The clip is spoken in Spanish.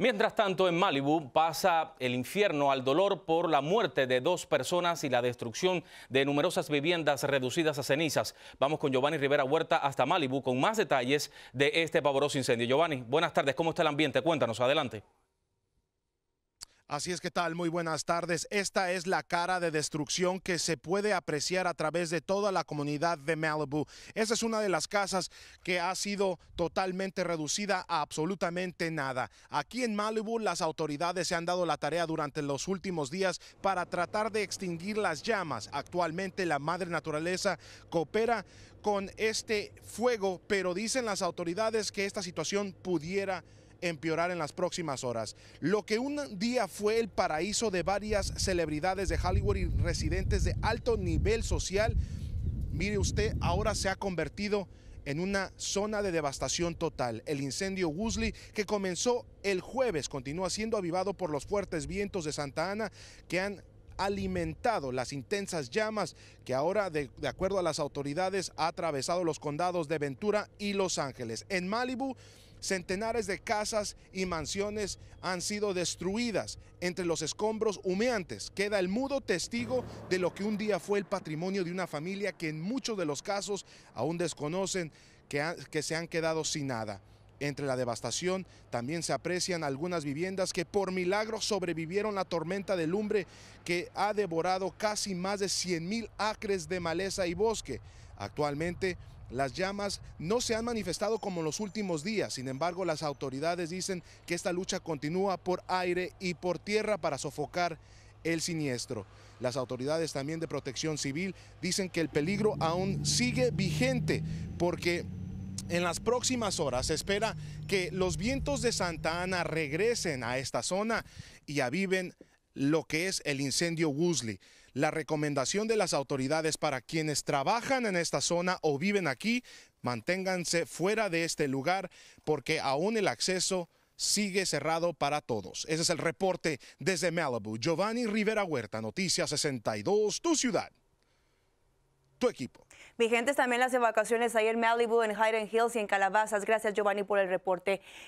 Mientras tanto, en Malibu pasa el infierno al dolor por la muerte de dos personas y la destrucción de numerosas viviendas reducidas a cenizas. Vamos con Giovanni Rivera Huerta hasta Malibu con más detalles de este pavoroso incendio. Giovanni, buenas tardes. ¿Cómo está el ambiente? Cuéntanos, adelante. Así es que tal, muy buenas tardes. Esta es la cara de destrucción que se puede apreciar a través de toda la comunidad de Malibu. Esa es una de las casas que ha sido totalmente reducida a absolutamente nada. Aquí en Malibu las autoridades se han dado la tarea durante los últimos días para tratar de extinguir las llamas. Actualmente la madre naturaleza coopera con este fuego, pero dicen las autoridades que esta situación pudiera empeorar en las próximas horas. Lo que un día fue el paraíso de varias celebridades de Hollywood y residentes de alto nivel social, mire usted, ahora se ha convertido en una zona de devastación total. El incendio Woolsey, que comenzó el jueves, continúa siendo avivado por los fuertes vientos de Santa Ana que han alimentado las intensas llamas que ahora, de, de, acuerdo a las autoridades, ha atravesado los condados de Ventura y Los Ángeles. En Malibu, Centenares de casas y mansiones han sido destruidas. Entre los escombros humeantes queda el mudo testigo de lo que un día fue el patrimonio de una familia que en muchos de los casos aún desconocen que, que se han quedado sin nada. Entre la devastación también se aprecian algunas viviendas que por milagro sobrevivieron la tormenta de lumbre que ha devorado casi más de 100 mil acres de maleza y bosque. Actualmente las llamas no se han manifestado como en los últimos días, sin embargo las autoridades dicen que esta lucha continúa por aire y por tierra para sofocar el siniestro. Las autoridades también de protección civil dicen que el peligro aún sigue vigente porque en las próximas horas se espera que los vientos de Santa Ana regresen a esta zona y aviven lo que es el incendio Woosley. La recomendación de las autoridades para quienes trabajan en esta zona o viven aquí, manténganse fuera de este lugar porque aún el acceso sigue cerrado para todos. Ese es el reporte desde Malibu. Giovanni Rivera Huerta, Noticias 62, tu ciudad, tu equipo. Vigentes también las evacuaciones ayer en Malibu, en Hyden Hills y en Calabazas. Gracias Giovanni por el reporte.